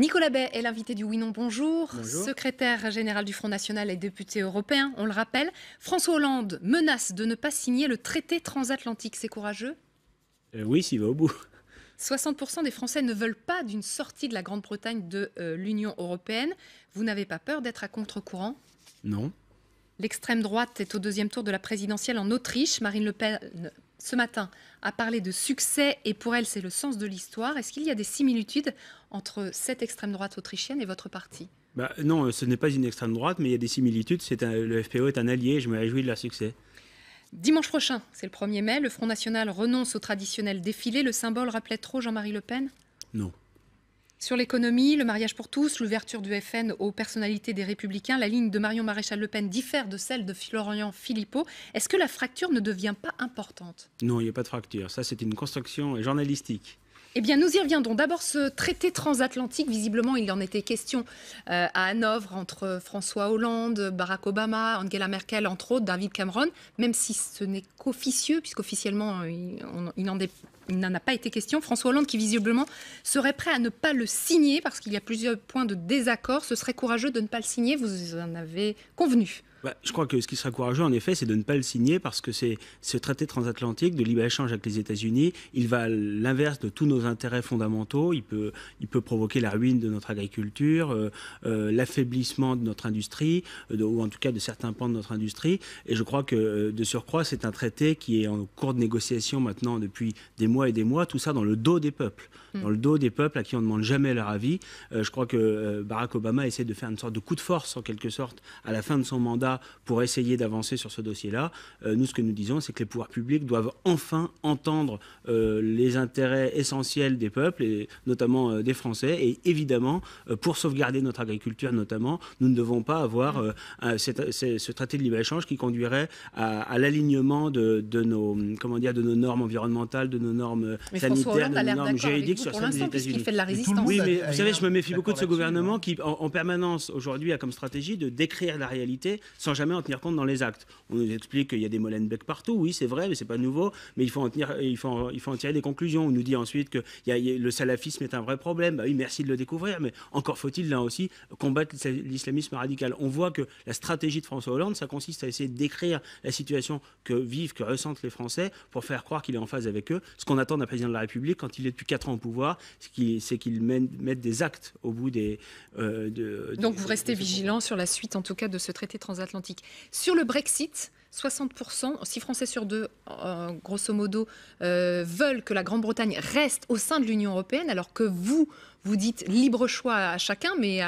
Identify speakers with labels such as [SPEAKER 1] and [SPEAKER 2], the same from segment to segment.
[SPEAKER 1] Nicolas Bay est l'invité du Oui Non Bonjour, secrétaire général du Front National et député européen, on le rappelle. François Hollande menace de ne pas signer le traité transatlantique, c'est courageux
[SPEAKER 2] euh, Oui, s'il va au bout.
[SPEAKER 1] 60% des Français ne veulent pas d'une sortie de la Grande-Bretagne de euh, l'Union européenne. Vous n'avez pas peur d'être à contre-courant Non. L'extrême droite est au deuxième tour de la présidentielle en Autriche. Marine Le Pen ce matin à parler de succès et pour elle c'est le sens de l'histoire. Est-ce qu'il y a des similitudes entre cette extrême droite autrichienne et votre parti
[SPEAKER 2] bah, Non, ce n'est pas une extrême droite, mais il y a des similitudes. le FPO est un allié je me réjouis de leur succès.
[SPEAKER 1] Dimanche prochain, c'est le 1er mai, le Front National renonce au traditionnel défilé. Le symbole rappelait trop Jean-Marie Le Pen Non. Sur l'économie, le mariage pour tous, l'ouverture du FN aux personnalités des Républicains, la ligne de Marion Maréchal Le Pen diffère de celle de Florian Philippot. Est-ce que la fracture ne devient pas importante
[SPEAKER 2] Non, il n'y a pas de fracture. Ça, c'est une construction journalistique.
[SPEAKER 1] Eh bien, nous y reviendrons. D'abord, ce traité transatlantique, visiblement, il en était question euh, à Hanovre entre François Hollande, Barack Obama, Angela Merkel, entre autres, David Cameron, même si ce n'est qu'officieux, puisqu'officiellement, il, il n'en a pas été question. François Hollande, qui visiblement serait prêt à ne pas le signer, parce qu'il y a plusieurs points de désaccord, ce serait courageux de ne pas le signer, vous en avez convenu.
[SPEAKER 2] Bah, je crois que ce qui serait courageux, en effet, c'est de ne pas le signer parce que c'est ce traité transatlantique de libre-échange avec les États-Unis. Il va à l'inverse de tous nos intérêts fondamentaux. Il peut, provoquer la ruine de notre agriculture, euh, euh, l'affaiblissement de notre industrie, euh, ou en tout cas de certains pans de notre industrie. Et je crois que, de surcroît, c'est un traité qui est en cours de négociation maintenant depuis des mois et des mois. Tout ça dans le dos des peuples, hmm. dans le dos des peuples à qui on ne demande jamais leur avis. je crois que Barack Obama essaie de faire une sorte de coup de force, en quelque sorte, à la fin de son mandat pour essayer d'avancer sur ce dossier-là. Euh, nous, ce que nous disons, c'est que les pouvoirs publics doivent enfin entendre euh, les intérêts essentiels des peuples, et notamment euh, des Français. Et évidemment, pour sauvegarder notre agriculture notamment, nous ne devons pas avoir mm. ce traité de libre-échange qui conduirait à, l'alignement de, nos, comment dire, de nos normes environnementales, de nos normes sanitaires, de nos normes juridiques sur celles des États-Unis. fait de la résistance. Oui, mais vous savez, je me méfie beaucoup de ce gouvernement qui, en, en permanence, aujourd'hui, a comme stratégie de décrire la réalité sans jamais en tenir compte dans les actes. On nous explique qu'il y a des Molenbeek partout, oui, c'est vrai, mais c'est pas nouveau, mais il faut, en tenir, il, faut il faut tirer des conclusions. On nous dit ensuite que le salafisme est un vrai problème. Bah oui, merci de le découvrir, mais encore faut-il, là aussi, combattre l'islamisme radical. On voit que la stratégie de François Hollande, ça consiste à essayer d'écrire la situation que vivent, que ressentent les Français pour faire croire qu'il est en phase avec eux. Ce qu'on attend d'un président de la République quand il est depuis 4 ans au pouvoir, c'est qu'il mette des actes au bout des. Euh, Donc vous
[SPEAKER 1] restez vigilant sur la suite, en tout cas, de ce traité transatlantique. Sur le Brexit, 60%, 6 Français sur 2, euh, grosso modo, euh, veulent que la Grande-Bretagne reste au sein de l'Union européenne, alors que vous, vous dites libre choix à chacun, mais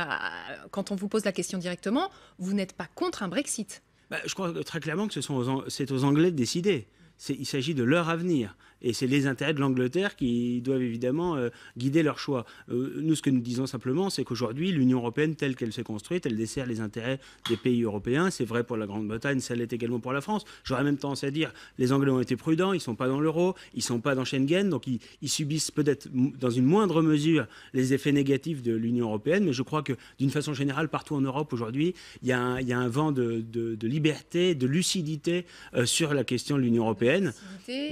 [SPEAKER 1] quand on vous pose la question directement, vous n'êtes pas contre un Brexit.
[SPEAKER 2] Bah, je crois très clairement que c'est aux Anglais de décider. Il s'agit de leur avenir. Et c'est les intérêts de l'Angleterre qui doivent évidemment euh, guider leur choix. Euh, nous, ce que nous disons simplement, c'est qu'aujourd'hui, l'Union européenne telle qu'elle s'est construite, elle dessert les intérêts des pays européens. C'est vrai pour la Grande-Bretagne, ça l'est également pour la France. J'aurais même tendance à dire, les Anglais ont été prudents, ils ne sont pas dans l'euro, ils ne sont pas dans Schengen, donc ils, subissent peut-être dans une moindre mesure les effets négatifs de l'Union européenne. Mais je crois que d'une façon générale, partout en Europe aujourd'hui, il y, a un vent de, liberté, de lucidité euh, sur la question de l'Union européenne.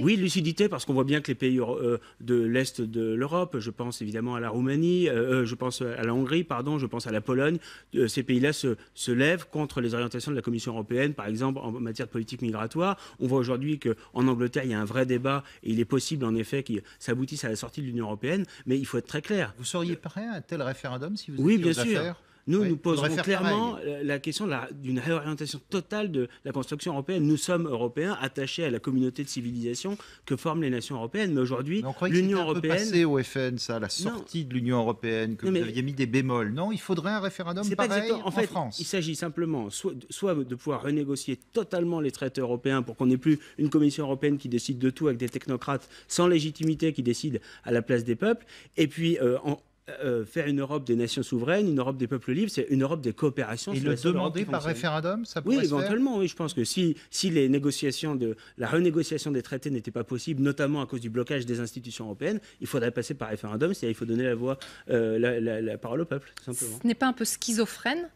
[SPEAKER 2] Oui, lucidité, parce qu'on voit bien que les pays euh, de l'Est de l'Europe, je pense évidemment à la Roumanie, euh, euh, je pense à la Hongrie, pardon, je pense à la Pologne, ces pays-là se, lèvent contre les orientations de la Commission européenne, par exemple en matière de politique migratoire. On voit aujourd'hui qu'en Angleterre, il y a un vrai débat et il est possible en effet qu'il s'aboutisse à la sortie de l'Union européenne, mais il faut être très clair. Vous seriez prêt à un tel référendum si vous étiez Oui, bien sûr. Nous, nous poserons clairement la, question d'une réorientation totale de la construction européenne. Nous sommes européens, attachés à la communauté de civilisation que forment les nations européennes. Mais aujourd'hui, l'Union européenne. C'est au FN, ça, la sortie de l'Union européenne,
[SPEAKER 1] que vous aviez mis des bémols. Non, il faudrait un référendum pareil en, fait, France.
[SPEAKER 2] Il s'agit simplement soit, de pouvoir renégocier totalement les traités européens pour qu'on n'ait plus une Commission européenne qui décide de tout avec des technocrates sans légitimité qui décident à la place des peuples. Et puis, euh, en, euh, faire une Europe des nations souveraines, une Europe des peuples libres, c'est une Europe des coopérations. Et le demander par référendum, ça pourrait Oui, éventuellement, oui. Je pense que si, si les négociations de la renégociation des traités n'était pas possible, notamment à cause du blocage des institutions européennes, il faudrait passer par référendum, c'est-à-dire il faut donner la voix, euh, la, parole au peuple, tout simplement. Ce
[SPEAKER 1] n'est pas un peu schizophrène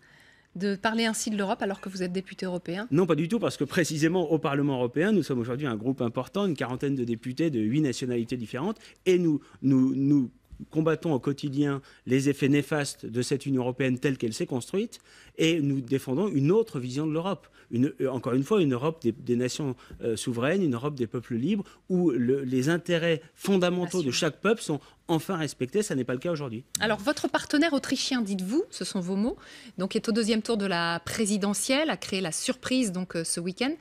[SPEAKER 1] de parler ainsi de l'Europe alors que vous êtes député européen
[SPEAKER 2] Non, pas du tout, parce que précisément au Parlement européen, nous sommes aujourd'hui un groupe important, une quarantaine de députés de huit nationalités différentes, et nous, nous, nous combattons au quotidien les effets néfastes de cette Union européenne telle qu'elle s'est construite et nous défendons une autre vision de l'Europe. Euh, encore une fois, une Europe des, nations euh, souveraines, une Europe des peuples libres, où les intérêts fondamentaux de chaque peuple sont enfin respecté, Ça n'est pas le cas aujourd'hui.
[SPEAKER 1] Alors, votre partenaire autrichien, dites-vous, ce sont vos mots, donc est au deuxième tour de la présidentielle, a créé la surprise donc euh, ce week-end.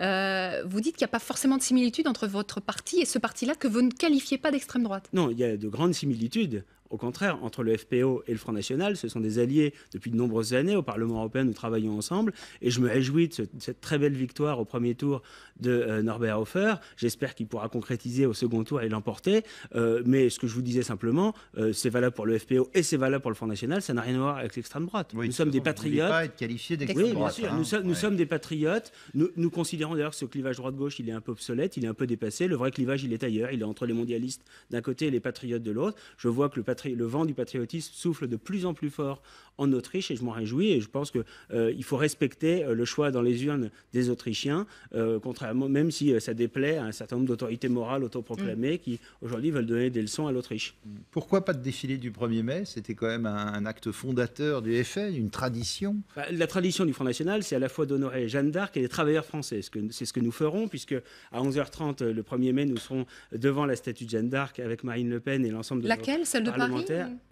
[SPEAKER 1] Euh, vous dites qu'il n'y a pas forcément de similitude entre votre parti et ce parti-là que vous ne qualifiez pas d'extrême droite.
[SPEAKER 2] Non, il y a de grandes similitudes. Au contraire, entre le FPO et le Front National, ce sont des alliés depuis de nombreuses années. Au Parlement européen, nous travaillons ensemble. Et je me réjouis de, cette très belle victoire au premier tour de euh, Norbert Hofer. J'espère qu'il pourra concrétiser au second tour et l'emporter. Euh, mais ce que je vous disais simplement, euh, c'est valable pour le FPO et c'est valable pour le Front National. Ça n'a rien à voir avec l'extrême droite. nous sommes des patriotes. Pas être qualifié d'extrême oui, Bien sûr. Hein, nous, sommes des patriotes. Nous, considérons d'ailleurs que ce clivage droite-gauche, il est un peu obsolète, il est un peu dépassé. Le vrai clivage, il est ailleurs. Il est entre les mondialistes d'un côté et les patriotes de l'autre. Je vois que le le vent du patriotisme souffle de plus en plus fort en Autriche et je m'en réjouis et je pense qu'il euh, faut respecter euh, le choix dans les urnes des Autrichiens, euh, contrairement, même si ça déplaît à un certain nombre d'autorités morales autoproclamées qui aujourd'hui veulent donner des leçons à l'Autriche. Pourquoi pas de défilé du 1er mai C'était quand même un, acte fondateur du FN, une tradition. Bah, la tradition du Front National, c'est à la fois d'honorer Jeanne d'Arc et les travailleurs français. C'est ce que nous ferons puisque à 11h30 le 1er mai, nous serons devant la statue de Jeanne d'Arc avec Marine Le Pen et l'ensemble de Laquelle Celle de Paris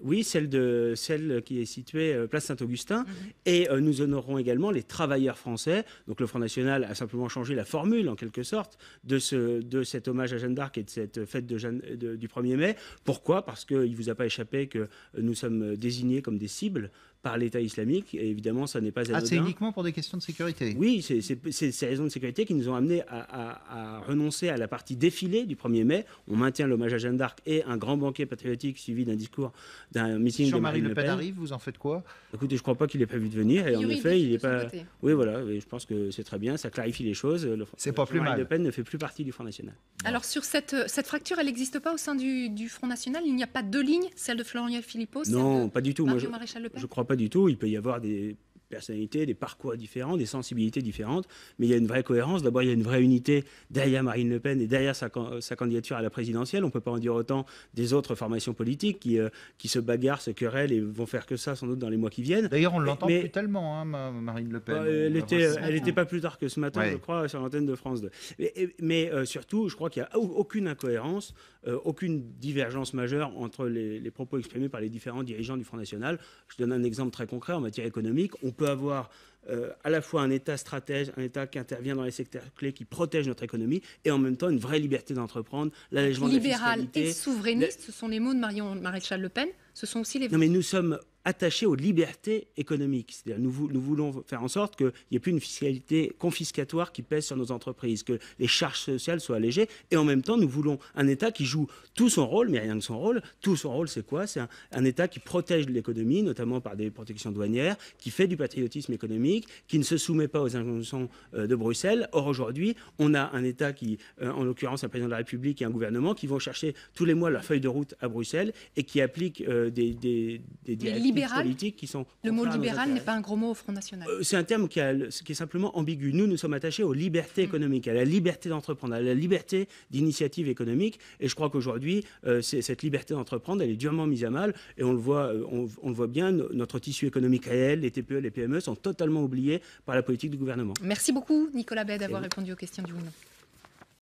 [SPEAKER 2] oui, celle, de, celle qui est située euh, place Saint-Augustin. Mhm. Et euh, nous honorons également les travailleurs français. Donc le Front National a simplement changé la formule, en quelque sorte, de, de cet hommage à Jeanne d'Arc et de cette fête du 1er mai. Pourquoi Parce qu'il ne vous a pas échappé que nous sommes désignés comme des cibles par l'État islamique. Et évidemment, ça n'est pas anodin. Ah, c'est uniquement pour des questions de sécurité Oui, c'est ces raisons de sécurité qui nous ont amenés à, renoncer à la partie défilée du 1er mai. On maintient l'hommage à Jeanne d'Arc et un grand banquet patriotique suivi d'un discours, d'un meeting Jean-Marie Le Pen arrive, vous en faites quoi Écoutez, je ne crois pas qu'il est prévu de venir. Et en effet, il n'est pas. Oui, voilà, je pense que c'est très bien, ça clarifie les choses. Le... C'est pas plus mal. Le Pen ne fait plus partie du Front National.
[SPEAKER 1] Alors, sur cette, cette fracture, elle n'existe pas au sein du, Front National Il n'y a pas deux lignes, celle de Florian Philippot Non, pas du tout. Moi, je ne
[SPEAKER 2] crois pas du tout. Il peut y avoir des personnalités, des parcours différents, des sensibilités différentes, mais il y a une vraie cohérence. D'abord, il y a une vraie unité derrière Marine Le Pen et derrière sa, candidature à la présidentielle. On ne peut pas en dire autant des autres formations politiques qui, euh, qui se bagarrent, se querellent et vont faire que ça sans doute dans les mois qui viennent. D'ailleurs, on l'entend plus tellement, hein, Marine Le Pen. Bah, elle n'était pas plus tard que ce matin, je crois, sur l'antenne de France 2. Mais, euh, surtout, je crois qu'il n'y a aucune incohérence, euh, aucune divergence majeure entre les, les propos exprimés par les différents dirigeants du Front National. Je donne un exemple très concret en matière économique. On peut avoir euh, à la fois un État stratège, un État qui intervient dans les secteurs clés, qui protège notre économie, et en même temps une vraie liberté d'entreprendre, l'allègement de la Libéral et
[SPEAKER 1] souverainiste, ce sont les mots de Marion Maréchal Le Pen. Ce sont aussi les. Non, mais
[SPEAKER 2] nous sommes attachés aux libertés économiques. C'est-à-dire, nous, voulons faire en sorte qu'il n'y ait plus une fiscalité confiscatoire qui pèse sur nos entreprises, que les charges sociales soient allégées, et en même temps, nous voulons un État qui joue tout son rôle, mais rien que son rôle. Tout son rôle, c'est quoi C'est un État qui protège l'économie, notamment par des protections douanières, qui fait du patriotisme économique qui ne se soumet pas aux injonctions euh, de Bruxelles. Or, aujourd'hui, on a un État qui, euh, en l'occurrence, un président de la République et un gouvernement, qui vont chercher tous les mois la feuille de route à Bruxelles et qui appliquent euh, des, des, politiques qui sont... Le mot libéral n'est
[SPEAKER 1] pas un gros mot au Front National.
[SPEAKER 2] C'est un terme qui, est simplement ambigu. Nous, nous sommes attachés aux libertés mm. économiques, à la liberté d'entreprendre, à la liberté d'initiative économique. Et je crois qu'aujourd'hui, cette liberté d'entreprendre, elle est durement mise à mal. Et on le voit, on, on le voit bien, notre tissu économique réel, les TPE, les PME sont totalement oublié par la politique du gouvernement.
[SPEAKER 1] Merci beaucoup Nicolas Bay d'avoir répondu aux questions du Monde.